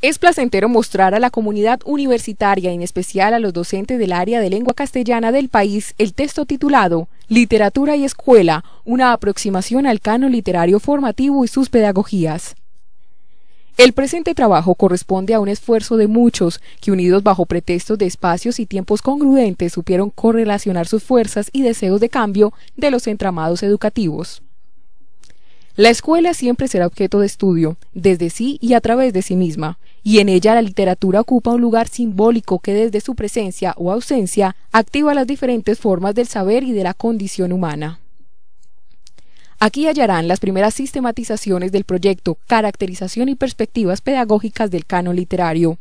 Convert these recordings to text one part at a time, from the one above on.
Es placentero mostrar a la comunidad universitaria, en especial a los docentes del área de lengua castellana del país, el texto titulado Literatura y Escuela, una aproximación al canon literario formativo y sus pedagogías. El presente trabajo corresponde a un esfuerzo de muchos que unidos bajo pretextos de espacios y tiempos congruentes supieron correlacionar sus fuerzas y deseos de cambio de los entramados educativos. La escuela siempre será objeto de estudio, desde sí y a través de sí misma, y en ella la literatura ocupa un lugar simbólico que desde su presencia o ausencia activa las diferentes formas del saber y de la condición humana. Aquí hallarán las primeras sistematizaciones del proyecto, caracterización y perspectivas pedagógicas del canon literario,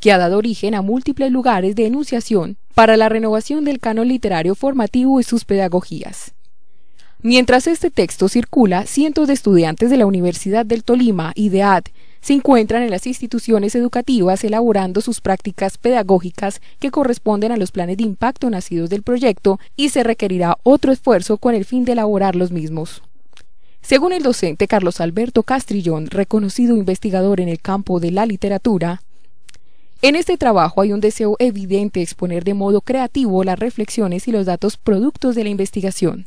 que ha dado origen a múltiples lugares de enunciación para la renovación del canon literario formativo y sus pedagogías. Mientras este texto circula, cientos de estudiantes de la Universidad del Tolima y de AD se encuentran en las instituciones educativas elaborando sus prácticas pedagógicas que corresponden a los planes de impacto nacidos del proyecto y se requerirá otro esfuerzo con el fin de elaborar los mismos. Según el docente Carlos Alberto Castrillón, reconocido investigador en el campo de la literatura, en este trabajo hay un deseo evidente exponer de modo creativo las reflexiones y los datos productos de la investigación.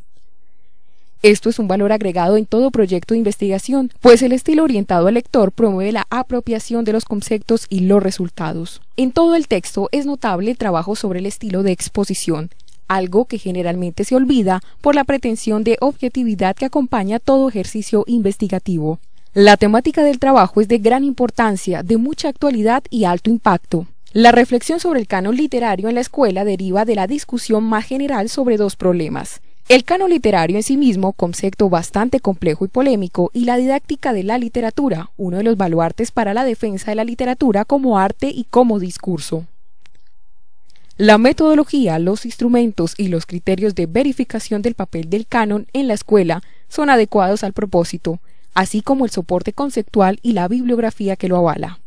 Esto es un valor agregado en todo proyecto de investigación, pues el estilo orientado al lector promueve la apropiación de los conceptos y los resultados. En todo el texto es notable el trabajo sobre el estilo de exposición, algo que generalmente se olvida por la pretensión de objetividad que acompaña todo ejercicio investigativo. La temática del trabajo es de gran importancia, de mucha actualidad y alto impacto. La reflexión sobre el canon literario en la escuela deriva de la discusión más general sobre dos problemas el canon literario en sí mismo, concepto bastante complejo y polémico, y la didáctica de la literatura, uno de los baluartes para la defensa de la literatura como arte y como discurso. La metodología, los instrumentos y los criterios de verificación del papel del canon en la escuela son adecuados al propósito, así como el soporte conceptual y la bibliografía que lo avala.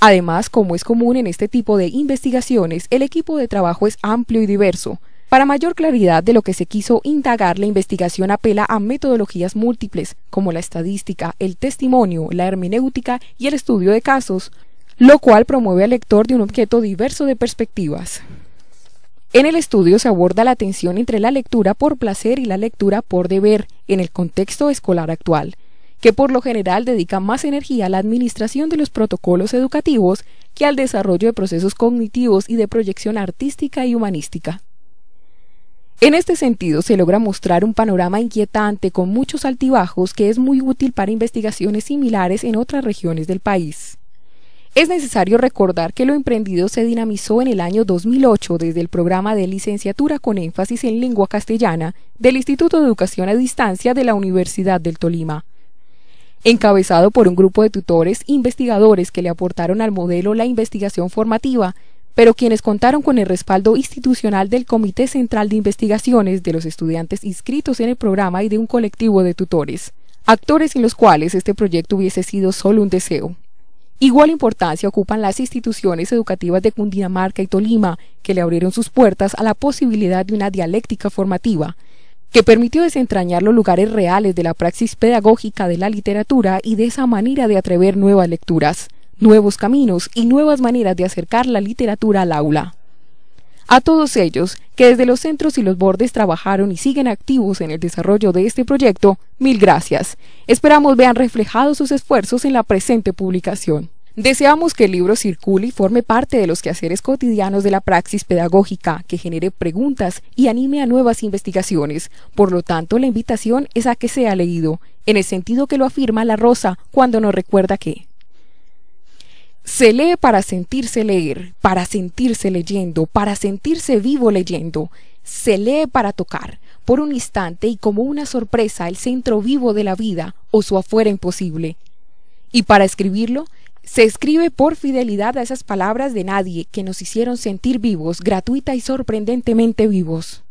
Además, como es común en este tipo de investigaciones, el equipo de trabajo es amplio y diverso, para mayor claridad de lo que se quiso indagar, la investigación apela a metodologías múltiples, como la estadística, el testimonio, la hermenéutica y el estudio de casos, lo cual promueve al lector de un objeto diverso de perspectivas. En el estudio se aborda la tensión entre la lectura por placer y la lectura por deber en el contexto escolar actual, que por lo general dedica más energía a la administración de los protocolos educativos que al desarrollo de procesos cognitivos y de proyección artística y humanística. En este sentido, se logra mostrar un panorama inquietante con muchos altibajos que es muy útil para investigaciones similares en otras regiones del país. Es necesario recordar que lo emprendido se dinamizó en el año 2008 desde el programa de licenciatura con énfasis en lengua castellana del Instituto de Educación a Distancia de la Universidad del Tolima. Encabezado por un grupo de tutores investigadores que le aportaron al modelo la investigación formativa, pero quienes contaron con el respaldo institucional del Comité Central de Investigaciones de los estudiantes inscritos en el programa y de un colectivo de tutores, actores en los cuales este proyecto hubiese sido solo un deseo. Igual importancia ocupan las instituciones educativas de Cundinamarca y Tolima, que le abrieron sus puertas a la posibilidad de una dialéctica formativa, que permitió desentrañar los lugares reales de la praxis pedagógica de la literatura y de esa manera de atrever nuevas lecturas nuevos caminos y nuevas maneras de acercar la literatura al aula. A todos ellos, que desde los centros y los bordes trabajaron y siguen activos en el desarrollo de este proyecto, mil gracias. Esperamos vean reflejados sus esfuerzos en la presente publicación. Deseamos que el libro circule y forme parte de los quehaceres cotidianos de la praxis pedagógica, que genere preguntas y anime a nuevas investigaciones. Por lo tanto, la invitación es a que sea leído, en el sentido que lo afirma La Rosa cuando nos recuerda que se lee para sentirse leer, para sentirse leyendo, para sentirse vivo leyendo. Se lee para tocar, por un instante y como una sorpresa, el centro vivo de la vida o su afuera imposible. Y para escribirlo, se escribe por fidelidad a esas palabras de nadie que nos hicieron sentir vivos, gratuita y sorprendentemente vivos.